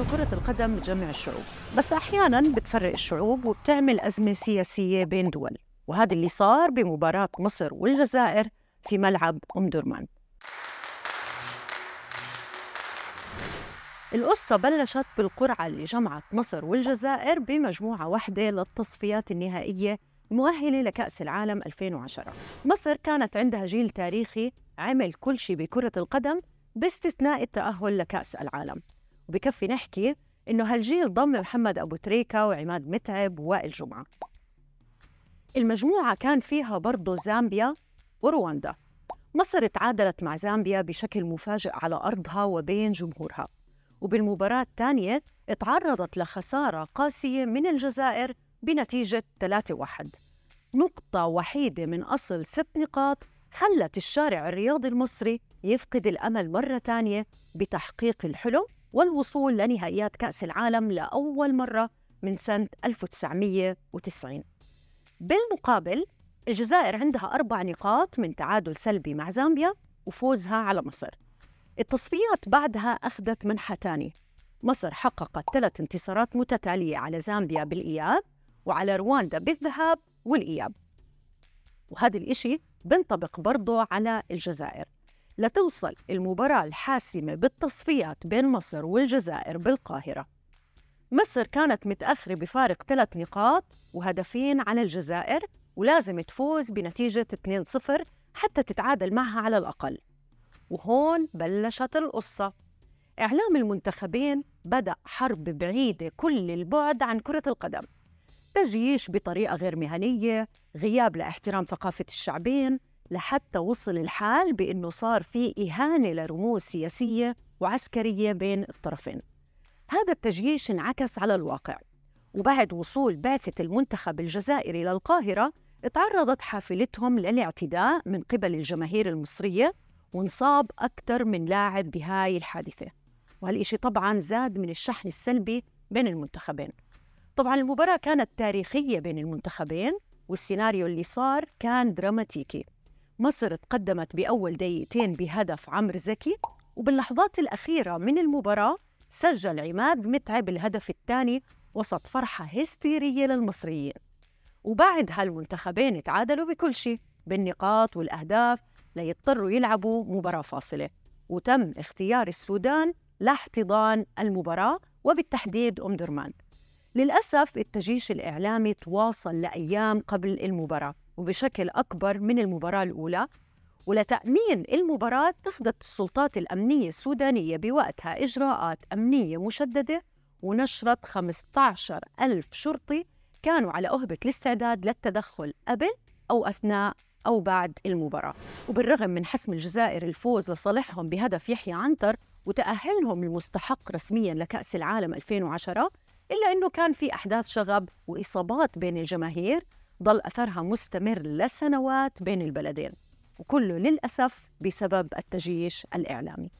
منذ كرة القدم جمع الشعوب بس أحيانا بتفرق الشعوب وبتعمل أزمة سياسية بين دول وهذا اللي صار بمباراة مصر والجزائر في ملعب أم درمان القصة بلشت بالقرعة اللي جمعت مصر والجزائر بمجموعة واحدة للتصفيات النهائية المؤهلة لكأس العالم 2010 مصر كانت عندها جيل تاريخي عمل كل شيء بكرة القدم باستثناء التأهل لكأس العالم وبكفي نحكي إنه هالجيل ضم محمد أبو تريكة وعماد متعب ووائل جمعة المجموعة كان فيها برضه زامبيا ورواندا مصر تعادلت مع زامبيا بشكل مفاجئ على أرضها وبين جمهورها وبالمباراة الثانية تعرضت لخسارة قاسية من الجزائر بنتيجة 3-1 نقطة وحيدة من أصل ست نقاط خلت الشارع الرياضي المصري يفقد الأمل مرة ثانية بتحقيق الحلم والوصول لنهائيات كأس العالم لأول مرة من سنة 1990 بالمقابل الجزائر عندها أربع نقاط من تعادل سلبي مع زامبيا وفوزها على مصر التصفيات بعدها أخذت منحى تاني مصر حققت ثلاث انتصارات متتالية على زامبيا بالإياب وعلى رواندا بالذهاب والإياب وهذا الإشي بنطبق برضه على الجزائر لتوصل المباراة الحاسمة بالتصفيات بين مصر والجزائر بالقاهرة مصر كانت متأخرة بفارق ثلاث نقاط وهدفين عن الجزائر ولازم تفوز بنتيجة 2-0 حتى تتعادل معها على الأقل وهون بلشت القصة إعلام المنتخبين بدأ حرب بعيدة كل البعد عن كرة القدم تجييش بطريقة غير مهنية غياب لاحترام ثقافة الشعبين لحتى وصل الحال بأنه صار في إهانة لرموز سياسية وعسكرية بين الطرفين هذا التجيش انعكس على الواقع وبعد وصول بعثة المنتخب الجزائري للقاهرة تعرضت حافلتهم للاعتداء من قبل الجماهير المصرية وانصاب أكثر من لاعب بهاي الحادثة وهالشيء طبعا زاد من الشحن السلبي بين المنتخبين طبعا المباراة كانت تاريخية بين المنتخبين والسيناريو اللي صار كان دراماتيكي مصر تقدمت بأول دقيقتين بهدف عمرو زكي وباللحظات الأخيرة من المباراة سجل عماد متعب الهدف الثاني وسط فرحة هستيرية للمصريين وبعدها المنتخبين تعادلوا بكل شيء بالنقاط والأهداف ليضطروا يلعبوا مباراة فاصلة وتم اختيار السودان لاحتضان المباراة وبالتحديد أم درمان للأسف التجيش الإعلامي تواصل لأيام قبل المباراة وبشكل أكبر من المباراة الأولى ولتأمين المباراة اتخذت السلطات الأمنية السودانية بوقتها إجراءات أمنية مشددة ونشرت 15 ألف شرطي كانوا على أهبة الاستعداد للتدخل قبل أو أثناء أو بعد المباراة وبالرغم من حسم الجزائر الفوز لصالحهم بهدف يحيى عنتر وتأهلهم المستحق رسميا لكأس العالم 2010 إلا أنه كان في أحداث شغب وإصابات بين الجماهير ظل أثرها مستمر لسنوات بين البلدين وكله للأسف بسبب التجيش الإعلامي